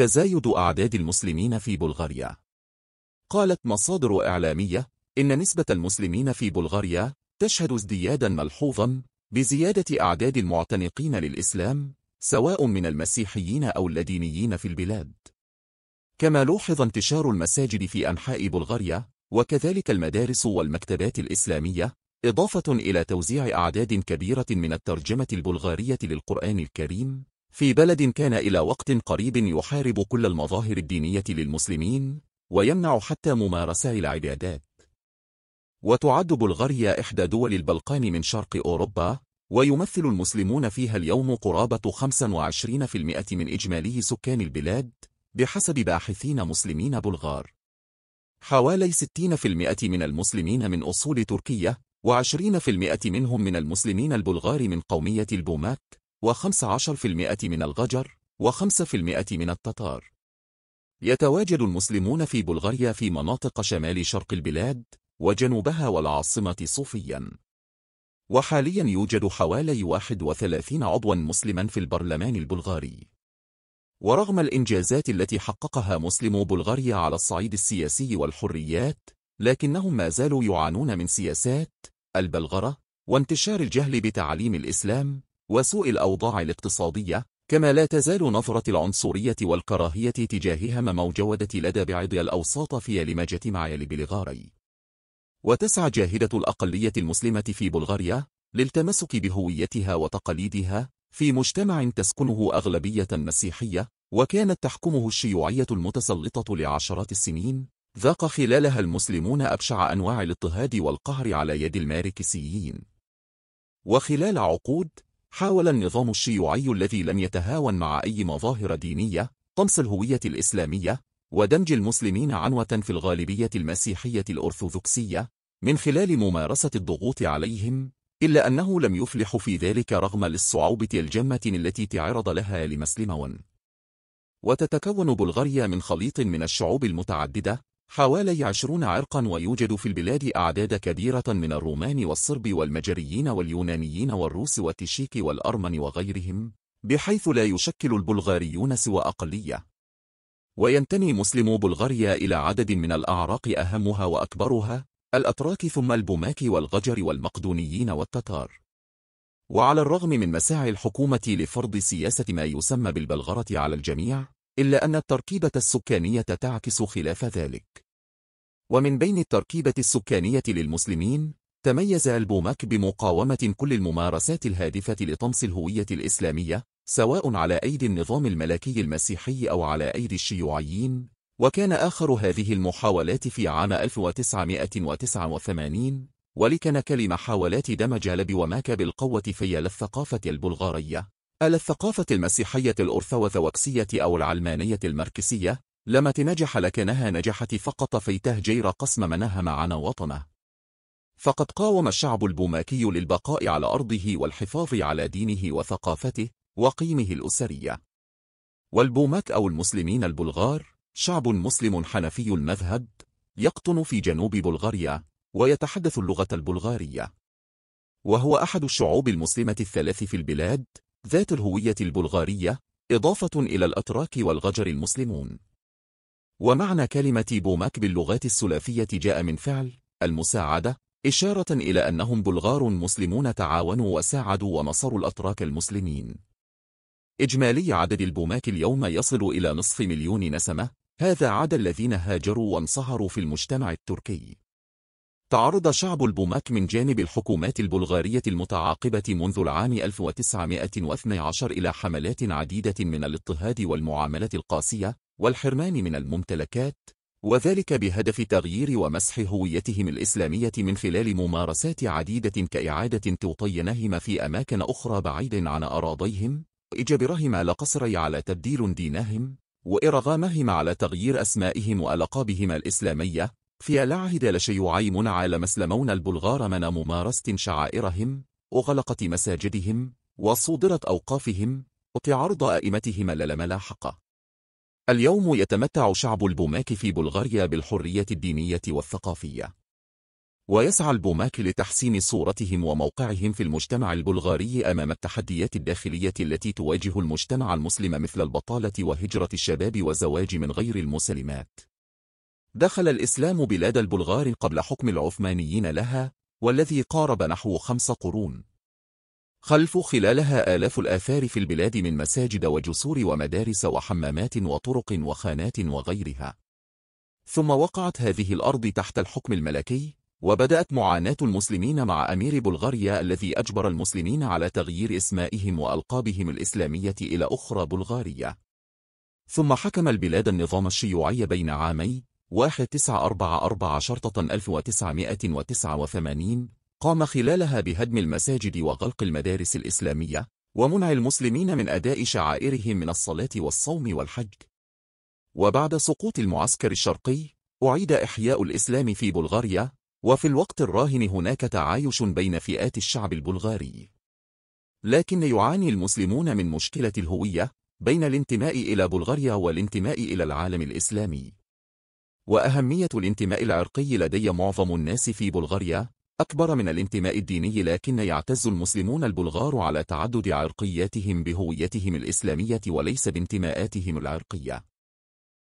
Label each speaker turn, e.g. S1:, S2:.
S1: تزايد أعداد المسلمين في بلغاريا قالت مصادر إعلامية إن نسبة المسلمين في بلغاريا تشهد ازديادا ملحوظا بزيادة أعداد المعتنقين للإسلام سواء من المسيحيين أو اللادينيين في البلاد كما لوحظ انتشار المساجد في أنحاء بلغاريا وكذلك المدارس والمكتبات الإسلامية إضافة إلى توزيع أعداد كبيرة من الترجمة البلغارية للقرآن الكريم في بلد كان إلى وقت قريب يحارب كل المظاهر الدينية للمسلمين ويمنع حتى ممارسة العبادات وتعد بلغاريا إحدى دول البلقان من شرق أوروبا ويمثل المسلمون فيها اليوم قرابة 25% من إجمالي سكان البلاد بحسب باحثين مسلمين بلغار حوالي 60% من المسلمين من أصول تركيه و20% منهم من المسلمين البلغار من قومية البومات و15% من الغجر و5% من التتار يتواجد المسلمون في بلغاريا في مناطق شمال شرق البلاد وجنوبها والعاصمة صوفيا وحاليا يوجد حوالي 31 عضوا مسلما في البرلمان البلغاري ورغم الإنجازات التي حققها مسلمو بلغاريا على الصعيد السياسي والحريات لكنهم ما زالوا يعانون من سياسات البلغرة وانتشار الجهل بتعليم الإسلام وسوء الأوضاع الاقتصادية كما لا تزال نظرة العنصرية والكراهية تجاهها همم لدى بعض الأوساط في لمجة معيل بلغاري وتسعى جاهدة الأقلية المسلمة في بلغاريا للتمسك بهويتها وتقاليدها في مجتمع تسكنه أغلبية مسيحية وكانت تحكمه الشيوعية المتسلطة لعشرات السنين ذاق خلالها المسلمون أبشع أنواع الاضطهاد والقهر على يد الماركسيين وخلال عقود حاول النظام الشيوعي الذي لم يتهاون مع أي مظاهر دينية طمس الهوية الإسلامية ودمج المسلمين عنوة في الغالبية المسيحية الأرثوذكسية من خلال ممارسة الضغوط عليهم إلا أنه لم يفلح في ذلك رغم للصعوبة الجمة التي تعرض لها لمسلمون وتتكون بلغاريا من خليط من الشعوب المتعددة حوالي عشرون عرقا ويوجد في البلاد أعداد كبيرة من الرومان والصرب والمجريين واليونانيين والروس والتشيك والأرمن وغيرهم بحيث لا يشكل البلغاريون سوى أقلية وينتمي مسلمو بلغاريا إلى عدد من الأعراق أهمها وأكبرها الأتراك ثم البوماك والغجر والمقدونيين والتتار وعلى الرغم من مساعي الحكومة لفرض سياسة ما يسمى بالبلغرة على الجميع إلا أن التركيبة السكانية تعكس خلاف ذلك ومن بين التركيبة السكانية للمسلمين تميز ألبومك بمقاومة كل الممارسات الهادفة لطمس الهوية الإسلامية سواء على أيدي النظام الملكي المسيحي أو على أيدي الشيوعيين وكان آخر هذه المحاولات في عام 1989 ولكن كلمة حاولات دمج لبوماك وماك بالقوة في الثقافة البلغارية آل الثقافة المسيحية الأرثوذوكسية أو العلمانية المركسية لمت تنجح لكنها نجحت فقط في تهجير قسم منها معنا وطنه فقد قاوم الشعب البوماكي للبقاء على أرضه والحفاظ على دينه وثقافته وقيمه الأسرية والبوماك أو المسلمين البلغار شعب مسلم حنفي المذهب يقطن في جنوب بلغاريا ويتحدث اللغة البلغارية وهو أحد الشعوب المسلمة الثلاث في البلاد ذات الهوية البلغارية إضافة إلى الأتراك والغجر المسلمون ومعنى كلمة بوماك باللغات السلافية جاء من فعل المساعدة إشارة إلى أنهم بلغار مسلمون تعاونوا وساعدوا ونصروا الأتراك المسلمين إجمالي عدد البوماك اليوم يصل إلى نصف مليون نسمة هذا عدا الذين هاجروا وانصهروا في المجتمع التركي تعرض شعب البوماك من جانب الحكومات البلغارية المتعاقبة منذ العام 1912 إلى حملات عديدة من الاضطهاد والمعاملة القاسية والحرمان من الممتلكات وذلك بهدف تغيير ومسح هويتهم الإسلامية من خلال ممارسات عديدة كإعادة توطينهم في أماكن أخرى بعيد عن أراضيهم إجبرهم على قصري على تبديل دينهم وإرغامهم على تغيير أسمائهم وألقابهم الإسلامية في العهد لشيوعي على مسلمون البلغار من ممارسة شعائرهم وغلقت مساجدهم وصودرت أوقافهم وتعرض أئمتهم للملاحقة اليوم يتمتع شعب البوماك في بلغاريا بالحرية الدينية والثقافية ويسعى البوماك لتحسين صورتهم وموقعهم في المجتمع البلغاري أمام التحديات الداخلية التي تواجه المجتمع المسلم مثل البطالة وهجرة الشباب والزواج من غير المسلمات دخل الإسلام بلاد البلغار قبل حكم العثمانيين لها والذي قارب نحو خمس قرون خلف خلالها آلاف الآثار في البلاد من مساجد وجسور ومدارس وحمامات وطرق وخانات وغيرها ثم وقعت هذه الأرض تحت الحكم الملكي وبدأت معاناة المسلمين مع أمير بلغاريا الذي أجبر المسلمين على تغيير اسمائهم وألقابهم الإسلامية إلى أخرى بلغارية ثم حكم البلاد النظام الشيوعي بين عامي 1944 شرطة 1989 قام خلالها بهدم المساجد وغلق المدارس الإسلامية ومنع المسلمين من أداء شعائرهم من الصلاة والصوم والحج وبعد سقوط المعسكر الشرقي أعيد إحياء الإسلام في بلغاريا وفي الوقت الراهن هناك تعايش بين فئات الشعب البلغاري لكن يعاني المسلمون من مشكلة الهوية بين الانتماء إلى بلغاريا والانتماء إلى العالم الإسلامي وأهمية الانتماء العرقي لدي معظم الناس في بلغاريا أكبر من الانتماء الديني لكن يعتز المسلمون البلغار على تعدد عرقياتهم بهويتهم الإسلامية وليس بانتماءاتهم العرقية